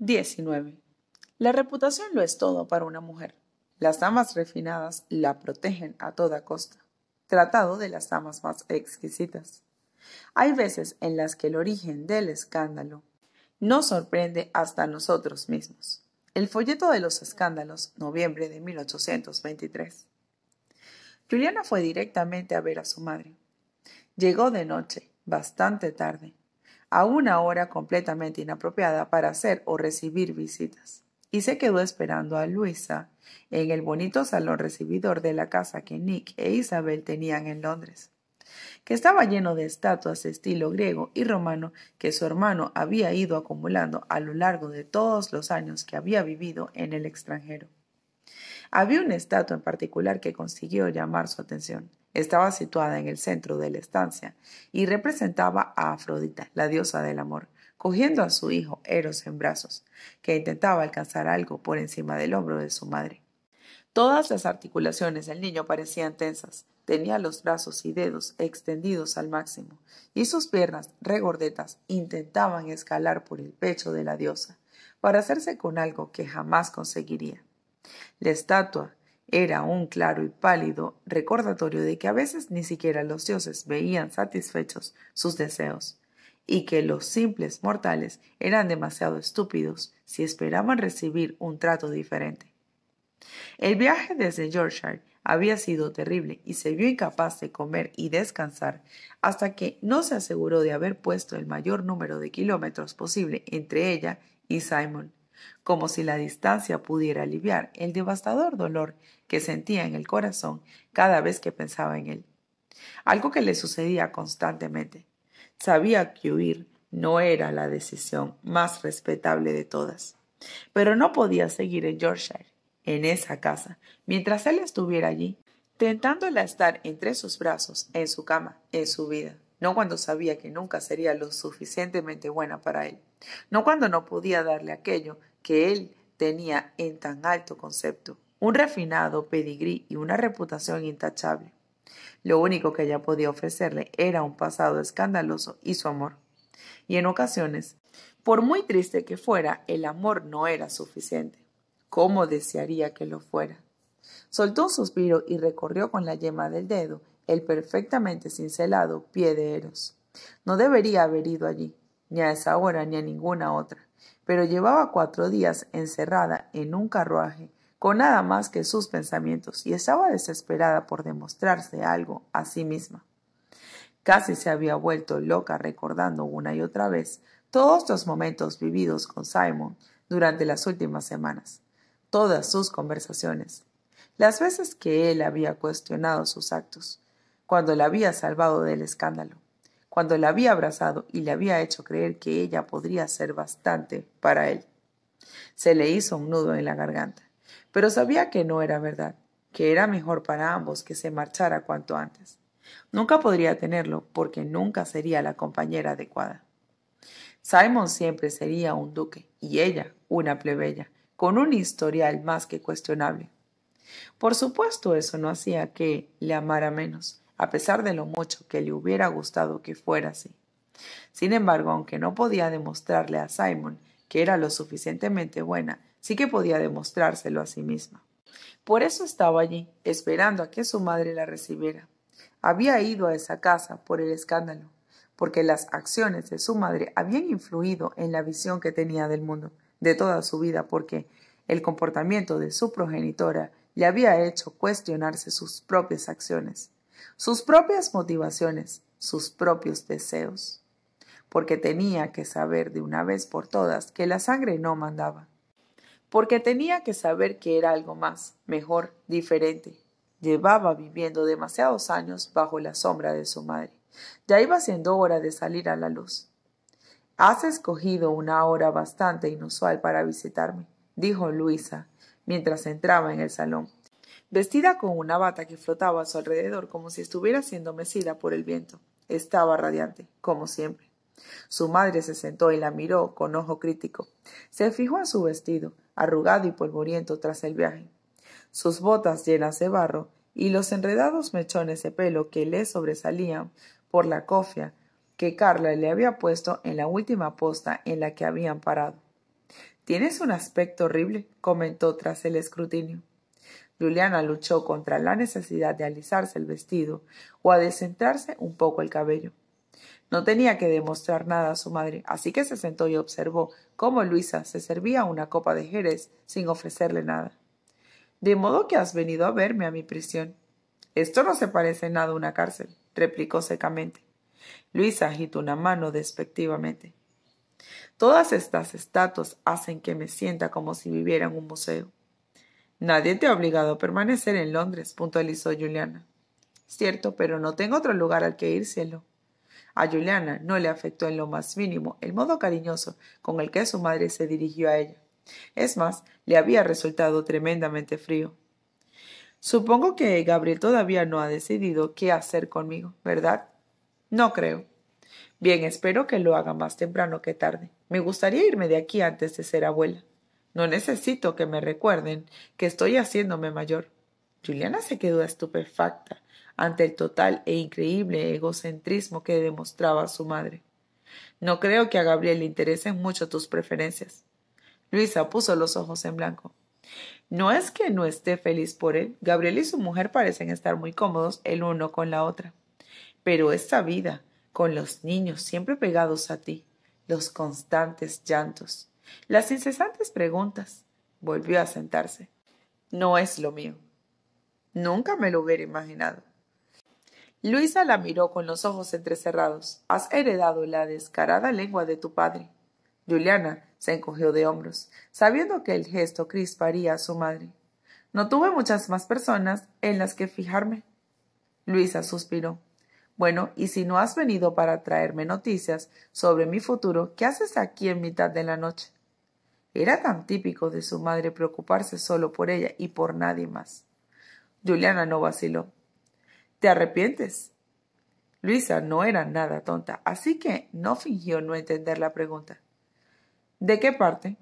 19. La reputación lo es todo para una mujer. Las damas refinadas la protegen a toda costa, tratado de las damas más exquisitas. Hay veces en las que el origen del escándalo no sorprende hasta nosotros mismos. El folleto de los escándalos, noviembre de 1823. Juliana fue directamente a ver a su madre. Llegó de noche, bastante tarde, a una hora completamente inapropiada para hacer o recibir visitas. Y se quedó esperando a Luisa en el bonito salón recibidor de la casa que Nick e Isabel tenían en Londres, que estaba lleno de estatuas de estilo griego y romano que su hermano había ido acumulando a lo largo de todos los años que había vivido en el extranjero. Había una estatua en particular que consiguió llamar su atención. Estaba situada en el centro de la estancia y representaba a Afrodita, la diosa del amor, cogiendo a su hijo Eros en brazos, que intentaba alcanzar algo por encima del hombro de su madre. Todas las articulaciones del niño parecían tensas. Tenía los brazos y dedos extendidos al máximo, y sus piernas regordetas intentaban escalar por el pecho de la diosa para hacerse con algo que jamás conseguiría. La estatua era un claro y pálido recordatorio de que a veces ni siquiera los dioses veían satisfechos sus deseos, y que los simples mortales eran demasiado estúpidos si esperaban recibir un trato diferente. El viaje desde Yorkshire había sido terrible y se vio incapaz de comer y descansar hasta que no se aseguró de haber puesto el mayor número de kilómetros posible entre ella y Simon como si la distancia pudiera aliviar el devastador dolor que sentía en el corazón cada vez que pensaba en él. Algo que le sucedía constantemente. Sabía que huir no era la decisión más respetable de todas, pero no podía seguir en Yorkshire, en esa casa, mientras él estuviera allí, tentándola estar entre sus brazos, en su cama, en su vida, no cuando sabía que nunca sería lo suficientemente buena para él no cuando no podía darle aquello que él tenía en tan alto concepto, un refinado pedigrí y una reputación intachable. Lo único que ella podía ofrecerle era un pasado escandaloso y su amor. Y en ocasiones, por muy triste que fuera, el amor no era suficiente. ¿Cómo desearía que lo fuera? Soltó un suspiro y recorrió con la yema del dedo el perfectamente cincelado pie de Eros. No debería haber ido allí ni a esa hora ni a ninguna otra, pero llevaba cuatro días encerrada en un carruaje con nada más que sus pensamientos y estaba desesperada por demostrarse algo a sí misma. Casi se había vuelto loca recordando una y otra vez todos los momentos vividos con Simon durante las últimas semanas, todas sus conversaciones, las veces que él había cuestionado sus actos, cuando la había salvado del escándalo, cuando la había abrazado y le había hecho creer que ella podría ser bastante para él. Se le hizo un nudo en la garganta, pero sabía que no era verdad, que era mejor para ambos que se marchara cuanto antes. Nunca podría tenerlo porque nunca sería la compañera adecuada. Simon siempre sería un duque y ella una plebeya, con un historial más que cuestionable. Por supuesto eso no hacía que le amara menos, a pesar de lo mucho que le hubiera gustado que fuera así. Sin embargo, aunque no podía demostrarle a Simon que era lo suficientemente buena, sí que podía demostrárselo a sí misma. Por eso estaba allí, esperando a que su madre la recibiera. Había ido a esa casa por el escándalo, porque las acciones de su madre habían influido en la visión que tenía del mundo, de toda su vida, porque el comportamiento de su progenitora le había hecho cuestionarse sus propias acciones sus propias motivaciones, sus propios deseos, porque tenía que saber de una vez por todas que la sangre no mandaba, porque tenía que saber que era algo más, mejor, diferente. Llevaba viviendo demasiados años bajo la sombra de su madre. Ya iba siendo hora de salir a la luz. Has escogido una hora bastante inusual para visitarme, dijo Luisa, mientras entraba en el salón. Vestida con una bata que flotaba a su alrededor como si estuviera siendo mecida por el viento, estaba radiante, como siempre. Su madre se sentó y la miró con ojo crítico. Se fijó en su vestido, arrugado y polvoriento tras el viaje, sus botas llenas de barro y los enredados mechones de pelo que le sobresalían por la cofia que Carla le había puesto en la última posta en la que habían parado. Tienes un aspecto horrible, comentó tras el escrutinio. Juliana luchó contra la necesidad de alisarse el vestido o a descentrarse un poco el cabello. No tenía que demostrar nada a su madre, así que se sentó y observó cómo Luisa se servía una copa de Jerez sin ofrecerle nada. De modo que has venido a verme a mi prisión. Esto no se parece nada a una cárcel, replicó secamente. Luisa agitó una mano despectivamente. Todas estas estatuas hacen que me sienta como si viviera en un museo. Nadie te ha obligado a permanecer en Londres, puntualizó Juliana. Cierto, pero no tengo otro lugar al que írselo. A Juliana no le afectó en lo más mínimo el modo cariñoso con el que su madre se dirigió a ella. Es más, le había resultado tremendamente frío. Supongo que Gabriel todavía no ha decidido qué hacer conmigo, ¿verdad? No creo. Bien, espero que lo haga más temprano que tarde. Me gustaría irme de aquí antes de ser abuela. No necesito que me recuerden que estoy haciéndome mayor. Juliana se quedó estupefacta ante el total e increíble egocentrismo que demostraba su madre. No creo que a Gabriel le interesen mucho tus preferencias. Luisa puso los ojos en blanco. No es que no esté feliz por él. Gabriel y su mujer parecen estar muy cómodos el uno con la otra. Pero esta vida, con los niños siempre pegados a ti, los constantes llantos, las incesantes preguntas. Volvió a sentarse. No es lo mío. Nunca me lo hubiera imaginado. Luisa la miró con los ojos entrecerrados. Has heredado la descarada lengua de tu padre. Juliana se encogió de hombros, sabiendo que el gesto crisparía a su madre. No tuve muchas más personas en las que fijarme. Luisa suspiró. Bueno, y si no has venido para traerme noticias sobre mi futuro, ¿qué haces aquí en mitad de la noche? Era tan típico de su madre preocuparse solo por ella y por nadie más. Juliana no vaciló. ¿Te arrepientes? Luisa no era nada tonta, así que no fingió no entender la pregunta. ¿De qué parte?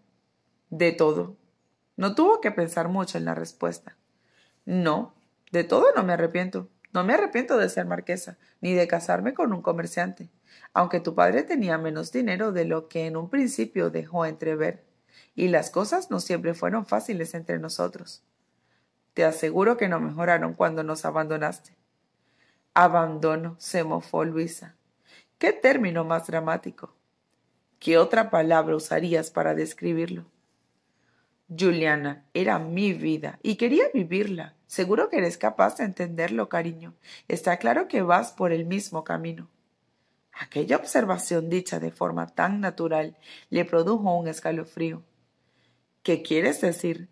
De todo. No tuvo que pensar mucho en la respuesta. No, de todo no me arrepiento. No me arrepiento de ser marquesa, ni de casarme con un comerciante, aunque tu padre tenía menos dinero de lo que en un principio dejó entrever, y las cosas no siempre fueron fáciles entre nosotros. Te aseguro que no mejoraron cuando nos abandonaste. Abandono, se mofó Luisa. ¿Qué término más dramático? ¿Qué otra palabra usarías para describirlo? Juliana era mi vida y quería vivirla. Seguro que eres capaz de entenderlo, cariño. Está claro que vas por el mismo camino. Aquella observación dicha de forma tan natural le produjo un escalofrío. ¿Qué quieres decir?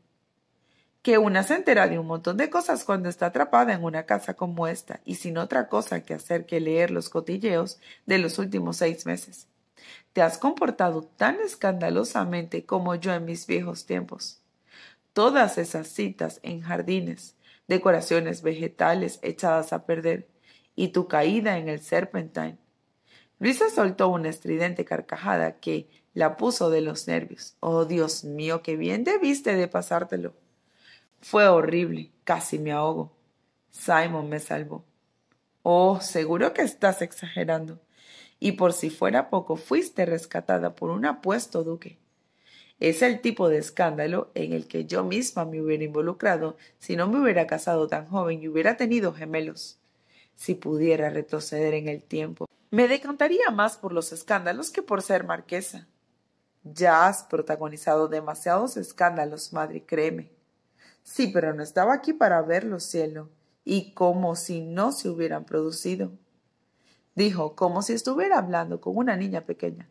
Que una se entera de un montón de cosas cuando está atrapada en una casa como esta y sin otra cosa que hacer que leer los cotilleos de los últimos seis meses. Te has comportado tan escandalosamente como yo en mis viejos tiempos. Todas esas citas en jardines, decoraciones vegetales echadas a perder y tu caída en el serpentine. Luisa soltó una estridente carcajada que la puso de los nervios. Oh, Dios mío, qué bien debiste de pasártelo. Fue horrible, casi me ahogo. Simon me salvó. Oh, seguro que estás exagerando. Y por si fuera poco, fuiste rescatada por un apuesto duque. Es el tipo de escándalo en el que yo misma me hubiera involucrado si no me hubiera casado tan joven y hubiera tenido gemelos. Si pudiera retroceder en el tiempo, me decantaría más por los escándalos que por ser marquesa. Ya has protagonizado demasiados escándalos, madre, créeme. Sí, pero no estaba aquí para verlo, cielo, y como si no se hubieran producido. Dijo, como si estuviera hablando con una niña pequeña.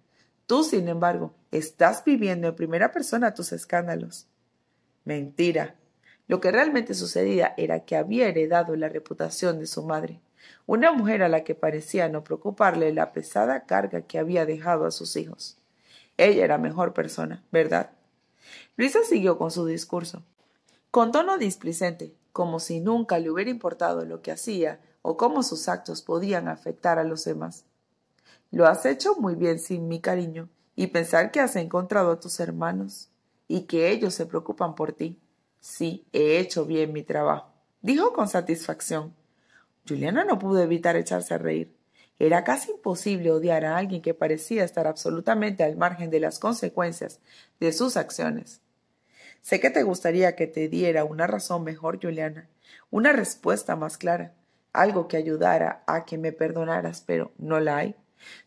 Tú, sin embargo, estás viviendo en primera persona tus escándalos. Mentira. Lo que realmente sucedía era que había heredado la reputación de su madre, una mujer a la que parecía no preocuparle la pesada carga que había dejado a sus hijos. Ella era mejor persona, ¿verdad? Luisa siguió con su discurso. Con tono displicente, como si nunca le hubiera importado lo que hacía o cómo sus actos podían afectar a los demás. Lo has hecho muy bien sin mi cariño, y pensar que has encontrado a tus hermanos, y que ellos se preocupan por ti. Sí, he hecho bien mi trabajo, dijo con satisfacción. Juliana no pudo evitar echarse a reír. Era casi imposible odiar a alguien que parecía estar absolutamente al margen de las consecuencias de sus acciones. Sé que te gustaría que te diera una razón mejor, Juliana, una respuesta más clara, algo que ayudara a que me perdonaras, pero no la hay.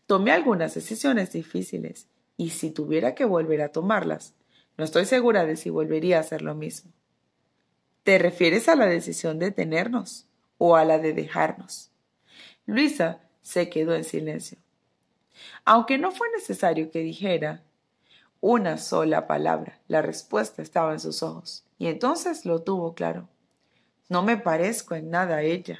Tomé algunas decisiones difíciles y si tuviera que volver a tomarlas, no estoy segura de si volvería a hacer lo mismo. ¿Te refieres a la decisión de tenernos o a la de dejarnos? Luisa se quedó en silencio. Aunque no fue necesario que dijera una sola palabra, la respuesta estaba en sus ojos, y entonces lo tuvo claro. No me parezco en nada a ella.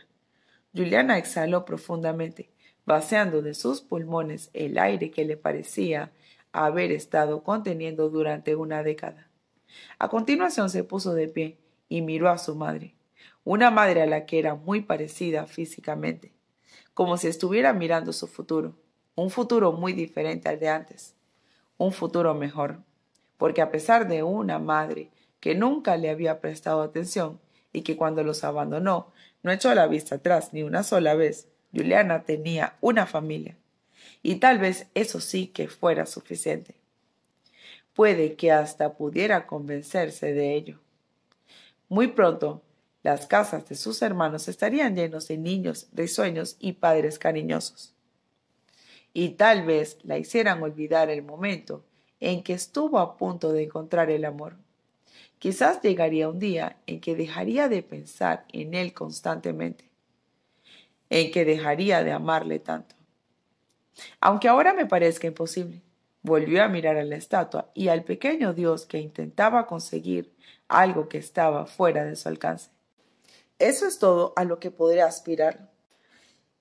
Juliana exhaló profundamente vaciando de sus pulmones el aire que le parecía haber estado conteniendo durante una década. A continuación se puso de pie y miró a su madre, una madre a la que era muy parecida físicamente, como si estuviera mirando su futuro, un futuro muy diferente al de antes, un futuro mejor, porque a pesar de una madre que nunca le había prestado atención y que cuando los abandonó no echó la vista atrás ni una sola vez, Juliana tenía una familia, y tal vez eso sí que fuera suficiente. Puede que hasta pudiera convencerse de ello. Muy pronto, las casas de sus hermanos estarían llenos de niños risueños y padres cariñosos. Y tal vez la hicieran olvidar el momento en que estuvo a punto de encontrar el amor. Quizás llegaría un día en que dejaría de pensar en él constantemente en que dejaría de amarle tanto. Aunque ahora me parezca imposible, volvió a mirar a la estatua y al pequeño dios que intentaba conseguir algo que estaba fuera de su alcance. Eso es todo a lo que podré aspirar.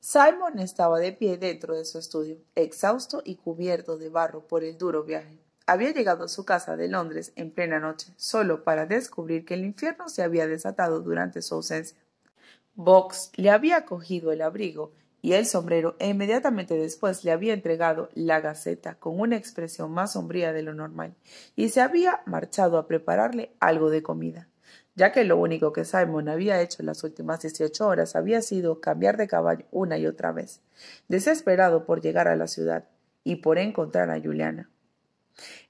Simon estaba de pie dentro de su estudio, exhausto y cubierto de barro por el duro viaje. Había llegado a su casa de Londres en plena noche, solo para descubrir que el infierno se había desatado durante su ausencia. Vox le había cogido el abrigo y el sombrero e inmediatamente después le había entregado la gaceta con una expresión más sombría de lo normal y se había marchado a prepararle algo de comida, ya que lo único que Simon había hecho en las últimas 18 horas había sido cambiar de caballo una y otra vez, desesperado por llegar a la ciudad y por encontrar a Juliana.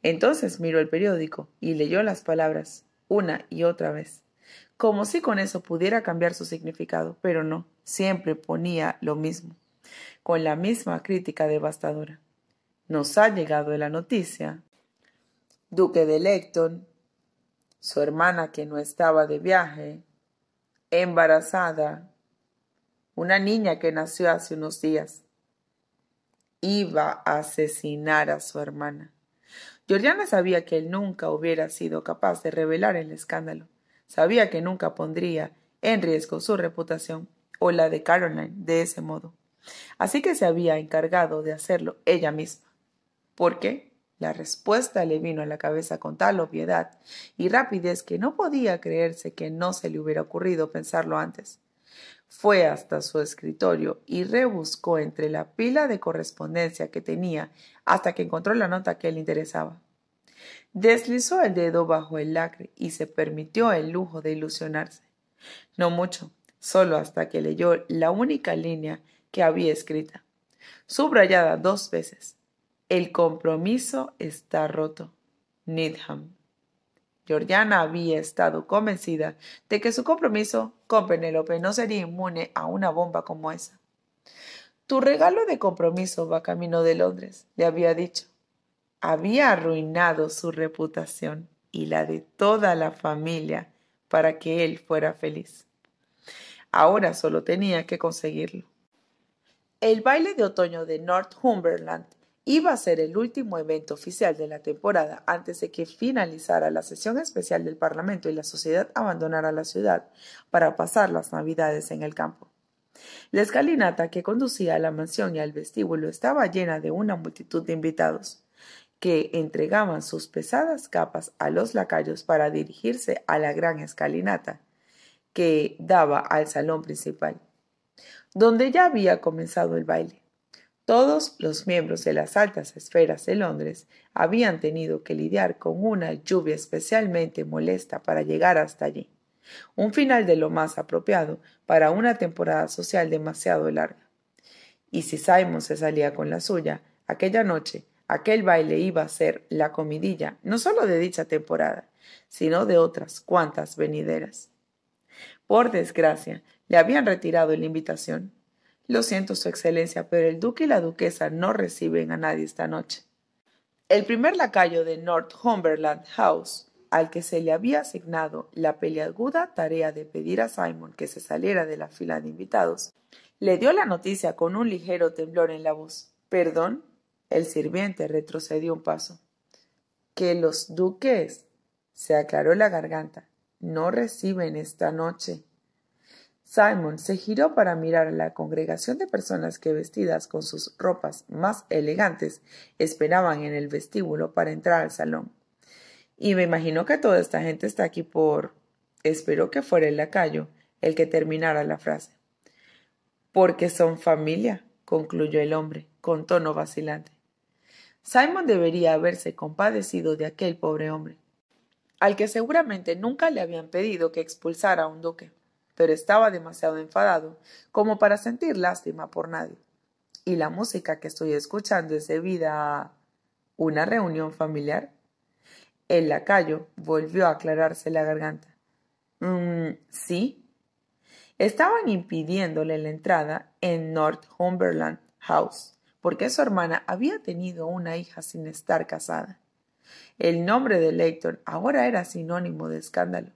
Entonces miró el periódico y leyó las palabras una y otra vez como si con eso pudiera cambiar su significado, pero no, siempre ponía lo mismo, con la misma crítica devastadora. Nos ha llegado la noticia. Duque de Lecton, su hermana que no estaba de viaje, embarazada, una niña que nació hace unos días, iba a asesinar a su hermana. Georgiana sabía que él nunca hubiera sido capaz de revelar el escándalo, Sabía que nunca pondría en riesgo su reputación o la de Caroline de ese modo. Así que se había encargado de hacerlo ella misma. ¿Por qué? La respuesta le vino a la cabeza con tal obviedad y rapidez que no podía creerse que no se le hubiera ocurrido pensarlo antes. Fue hasta su escritorio y rebuscó entre la pila de correspondencia que tenía hasta que encontró la nota que le interesaba. Deslizó el dedo bajo el lacre y se permitió el lujo de ilusionarse. No mucho, solo hasta que leyó la única línea que había escrita, subrayada dos veces. El compromiso está roto. Needham. Georgiana había estado convencida de que su compromiso con Penélope no sería inmune a una bomba como esa. Tu regalo de compromiso va camino de Londres, le había dicho había arruinado su reputación y la de toda la familia para que él fuera feliz. Ahora solo tenía que conseguirlo. El baile de otoño de Northumberland iba a ser el último evento oficial de la temporada antes de que finalizara la sesión especial del Parlamento y la sociedad abandonara la ciudad para pasar las Navidades en el campo. La escalinata que conducía a la mansión y al vestíbulo estaba llena de una multitud de invitados que entregaban sus pesadas capas a los lacayos para dirigirse a la gran escalinata que daba al salón principal, donde ya había comenzado el baile. Todos los miembros de las altas esferas de Londres habían tenido que lidiar con una lluvia especialmente molesta para llegar hasta allí. Un final de lo más apropiado para una temporada social demasiado larga. Y si Simon se salía con la suya, aquella noche Aquel baile iba a ser la comidilla, no solo de dicha temporada, sino de otras cuantas venideras. Por desgracia, le habían retirado la invitación. Lo siento, Su Excelencia, pero el duque y la duquesa no reciben a nadie esta noche. El primer lacayo de Northumberland House, al que se le había asignado la peliaguda tarea de pedir a Simon que se saliera de la fila de invitados, le dio la noticia con un ligero temblor en la voz. ¿Perdón? El sirviente retrocedió un paso. Que los duques, se aclaró la garganta, no reciben esta noche. Simon se giró para mirar a la congregación de personas que vestidas con sus ropas más elegantes esperaban en el vestíbulo para entrar al salón. Y me imagino que toda esta gente está aquí por... espero que fuera el lacayo el que terminara la frase. Porque son familia, concluyó el hombre, con tono vacilante. Simon debería haberse compadecido de aquel pobre hombre, al que seguramente nunca le habían pedido que expulsara a un duque, pero estaba demasiado enfadado como para sentir lástima por nadie. Y la música que estoy escuchando es debida a una reunión familiar. El lacayo volvió a aclararse la garganta. Mm, sí. Estaban impidiéndole la entrada en Northumberland House porque su hermana había tenido una hija sin estar casada. El nombre de Leighton ahora era sinónimo de escándalo.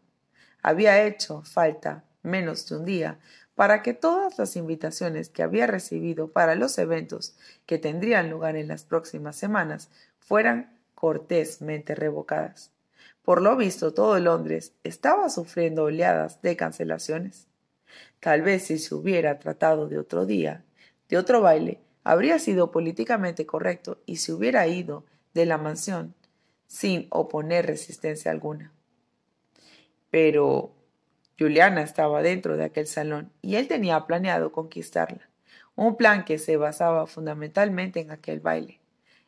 Había hecho falta menos de un día para que todas las invitaciones que había recibido para los eventos que tendrían lugar en las próximas semanas fueran cortésmente revocadas. Por lo visto, todo Londres estaba sufriendo oleadas de cancelaciones. Tal vez si se hubiera tratado de otro día, de otro baile, habría sido políticamente correcto y se hubiera ido de la mansión sin oponer resistencia alguna. Pero Juliana estaba dentro de aquel salón y él tenía planeado conquistarla, un plan que se basaba fundamentalmente en aquel baile,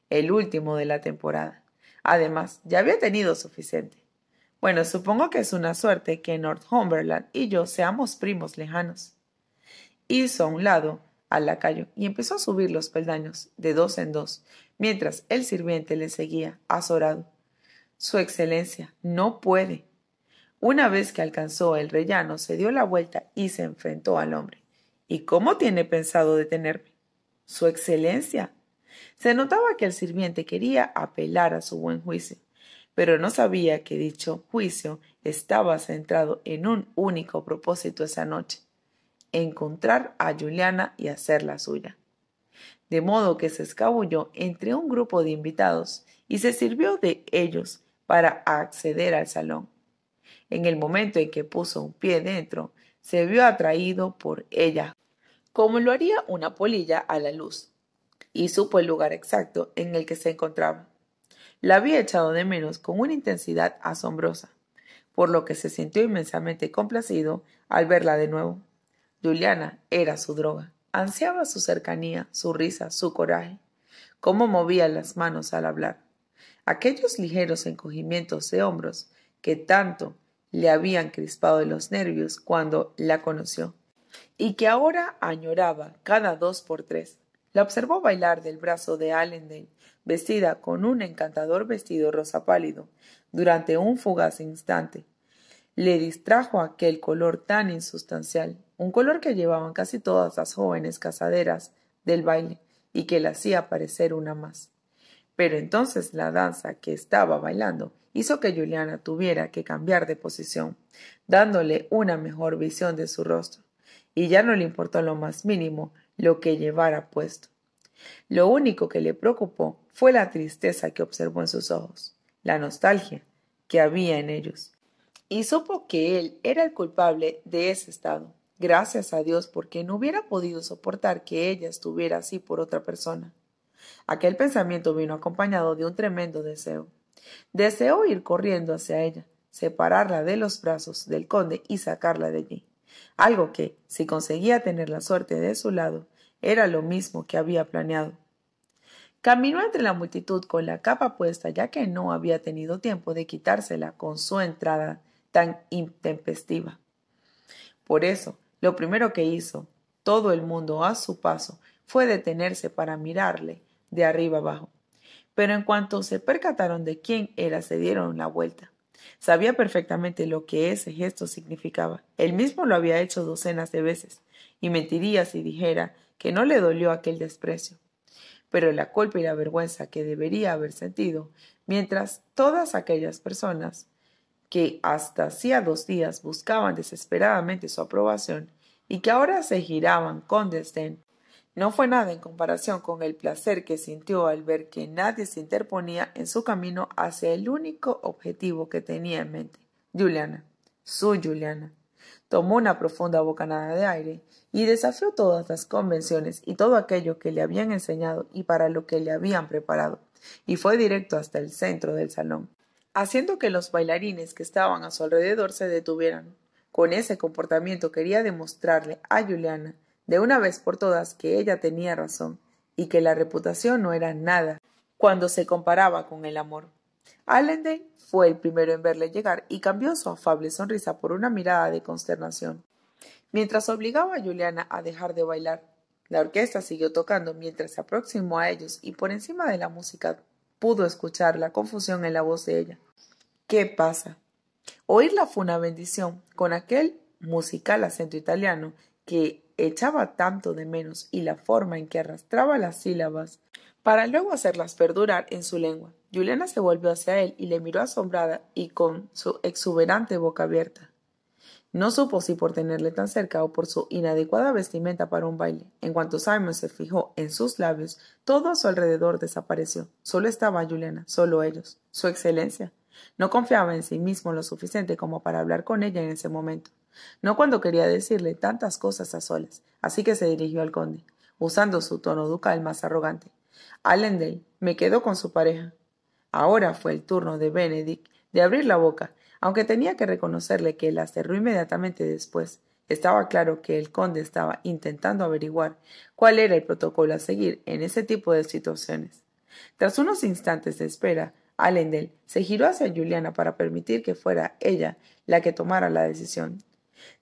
el último de la temporada. Además, ya había tenido suficiente. Bueno, supongo que es una suerte que Northumberland y yo seamos primos lejanos. Hizo a un lado al lacayo y empezó a subir los peldaños de dos en dos, mientras el sirviente le seguía, azorado. Su excelencia, no puede. Una vez que alcanzó el rellano, se dio la vuelta y se enfrentó al hombre. ¿Y cómo tiene pensado detenerme? Su excelencia. Se notaba que el sirviente quería apelar a su buen juicio, pero no sabía que dicho juicio estaba centrado en un único propósito esa noche encontrar a Juliana y hacerla suya. De modo que se escabulló entre un grupo de invitados y se sirvió de ellos para acceder al salón. En el momento en que puso un pie dentro, se vio atraído por ella, como lo haría una polilla a la luz, y supo el lugar exacto en el que se encontraba. La había echado de menos con una intensidad asombrosa, por lo que se sintió inmensamente complacido al verla de nuevo. Juliana era su droga. Ansiaba su cercanía, su risa, su coraje. Cómo movía las manos al hablar. Aquellos ligeros encogimientos de hombros que tanto le habían crispado los nervios cuando la conoció y que ahora añoraba cada dos por tres. La observó bailar del brazo de Allendale, vestida con un encantador vestido rosa pálido, durante un fugaz instante, le distrajo aquel color tan insustancial, un color que llevaban casi todas las jóvenes casaderas del baile y que la hacía parecer una más. Pero entonces la danza que estaba bailando hizo que Juliana tuviera que cambiar de posición, dándole una mejor visión de su rostro, y ya no le importó lo más mínimo lo que llevara puesto. Lo único que le preocupó fue la tristeza que observó en sus ojos, la nostalgia que había en ellos, y supo que él era el culpable de ese estado. Gracias a Dios porque no hubiera podido soportar que ella estuviera así por otra persona. Aquel pensamiento vino acompañado de un tremendo deseo. Deseó ir corriendo hacia ella, separarla de los brazos del conde y sacarla de allí. Algo que, si conseguía tener la suerte de su lado, era lo mismo que había planeado. Caminó entre la multitud con la capa puesta ya que no había tenido tiempo de quitársela con su entrada tan intempestiva. Por eso, lo primero que hizo todo el mundo a su paso fue detenerse para mirarle de arriba abajo. Pero en cuanto se percataron de quién era, se dieron la vuelta. Sabía perfectamente lo que ese gesto significaba. Él mismo lo había hecho docenas de veces, y mentiría si dijera que no le dolió aquel desprecio. Pero la culpa y la vergüenza que debería haber sentido, mientras todas aquellas personas que hasta hacía dos días buscaban desesperadamente su aprobación y que ahora se giraban con desdén, no fue nada en comparación con el placer que sintió al ver que nadie se interponía en su camino hacia el único objetivo que tenía en mente, Juliana, su Juliana. Tomó una profunda bocanada de aire y desafió todas las convenciones y todo aquello que le habían enseñado y para lo que le habían preparado, y fue directo hasta el centro del salón, haciendo que los bailarines que estaban a su alrededor se detuvieran. Con ese comportamiento quería demostrarle a Juliana de una vez por todas que ella tenía razón y que la reputación no era nada cuando se comparaba con el amor. Allende fue el primero en verle llegar y cambió su afable sonrisa por una mirada de consternación. Mientras obligaba a Juliana a dejar de bailar, la orquesta siguió tocando mientras se aproximó a ellos y por encima de la música pudo escuchar la confusión en la voz de ella. ¿Qué pasa? Oírla fue una bendición, con aquel musical acento italiano que echaba tanto de menos y la forma en que arrastraba las sílabas, para luego hacerlas perdurar en su lengua. Juliana se volvió hacia él y le miró asombrada y con su exuberante boca abierta. No supo si por tenerle tan cerca o por su inadecuada vestimenta para un baile. En cuanto Simon se fijó en sus labios, todo a su alrededor desapareció. Solo estaba Juliana, solo ellos, su excelencia. No confiaba en sí mismo lo suficiente como para hablar con ella en ese momento. No cuando quería decirle tantas cosas a solas, así que se dirigió al conde, usando su tono ducal más arrogante. Allendale me quedó con su pareja. Ahora fue el turno de Benedict de abrir la boca, aunque tenía que reconocerle que la cerró inmediatamente después, estaba claro que el conde estaba intentando averiguar cuál era el protocolo a seguir en ese tipo de situaciones. Tras unos instantes de espera, Alendel se giró hacia Juliana para permitir que fuera ella la que tomara la decisión.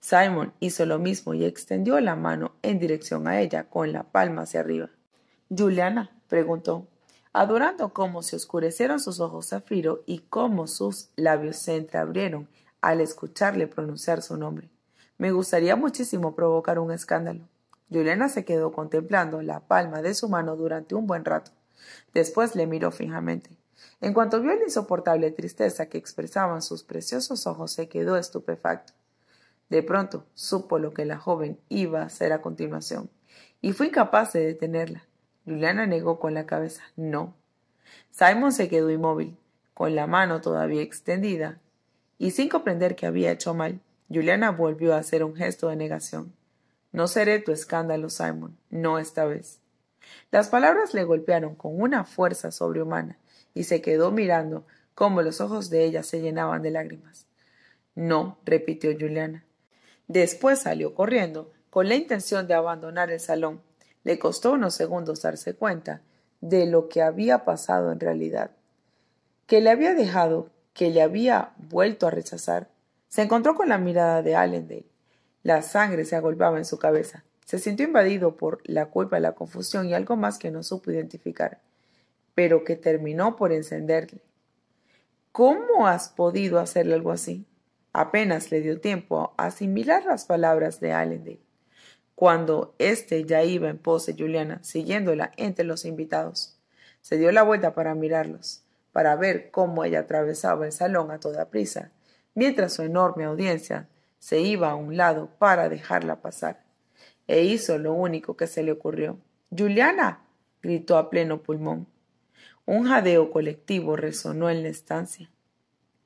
Simon hizo lo mismo y extendió la mano en dirección a ella con la palma hacia arriba. Juliana, preguntó, adorando cómo se oscurecieron sus ojos zafiro y cómo sus labios se entreabrieron al escucharle pronunciar su nombre. Me gustaría muchísimo provocar un escándalo. Juliana se quedó contemplando la palma de su mano durante un buen rato. Después le miró fijamente. En cuanto vio la insoportable tristeza que expresaban sus preciosos ojos, se quedó estupefacto. De pronto supo lo que la joven iba a hacer a continuación, y fue incapaz de detenerla. Juliana negó con la cabeza. No. Simon se quedó inmóvil, con la mano todavía extendida, y sin comprender que había hecho mal, Juliana volvió a hacer un gesto de negación. No seré tu escándalo, Simon, no esta vez. Las palabras le golpearon con una fuerza sobrehumana, y se quedó mirando cómo los ojos de ella se llenaban de lágrimas. No, repitió Juliana. Después salió corriendo, con la intención de abandonar el salón, le costó unos segundos darse cuenta de lo que había pasado en realidad. Que le había dejado, que le había vuelto a rechazar. Se encontró con la mirada de Allendale. La sangre se agolpaba en su cabeza. Se sintió invadido por la culpa, la confusión y algo más que no supo identificar, pero que terminó por encenderle. ¿Cómo has podido hacerle algo así? Apenas le dio tiempo a asimilar las palabras de Allendale. Cuando éste ya iba en pose de Juliana, siguiéndola entre los invitados, se dio la vuelta para mirarlos, para ver cómo ella atravesaba el salón a toda prisa, mientras su enorme audiencia se iba a un lado para dejarla pasar. E hizo lo único que se le ocurrió. Juliana. gritó a pleno pulmón. Un jadeo colectivo resonó en la estancia.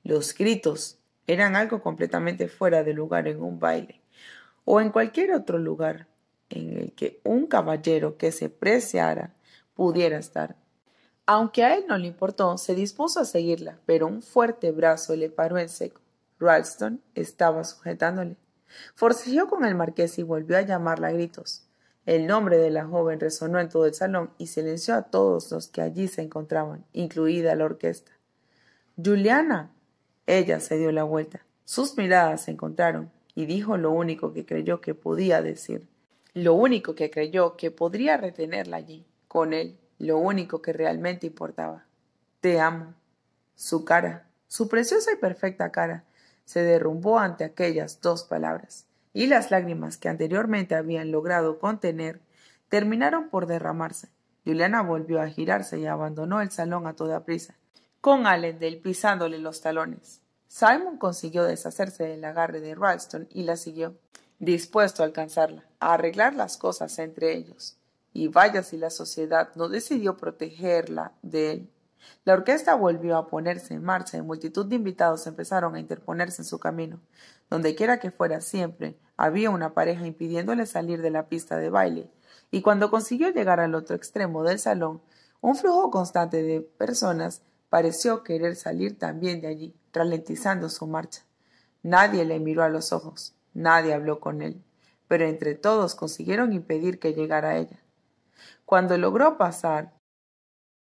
Los gritos eran algo completamente fuera de lugar en un baile o en cualquier otro lugar en el que un caballero que se preciara pudiera estar. Aunque a él no le importó, se dispuso a seguirla, pero un fuerte brazo le paró en seco. Ralston estaba sujetándole. Forcejeó con el marqués y volvió a llamarla a gritos. El nombre de la joven resonó en todo el salón y silenció a todos los que allí se encontraban, incluida la orquesta. Juliana. Ella se dio la vuelta. Sus miradas se encontraron y dijo lo único que creyó que podía decir, lo único que creyó que podría retenerla allí, con él, lo único que realmente importaba. Te amo. Su cara, su preciosa y perfecta cara, se derrumbó ante aquellas dos palabras, y las lágrimas que anteriormente habían logrado contener terminaron por derramarse. Juliana volvió a girarse y abandonó el salón a toda prisa, con Allen pisándole los talones. Simon consiguió deshacerse del agarre de Ralston y la siguió, dispuesto a alcanzarla, a arreglar las cosas entre ellos. Y vaya si la sociedad no decidió protegerla de él. La orquesta volvió a ponerse en marcha y multitud de invitados empezaron a interponerse en su camino. Donde quiera que fuera siempre, había una pareja impidiéndole salir de la pista de baile, y cuando consiguió llegar al otro extremo del salón, un flujo constante de personas pareció querer salir también de allí ralentizando su marcha. Nadie le miró a los ojos, nadie habló con él, pero entre todos consiguieron impedir que llegara a ella. Cuando logró pasar,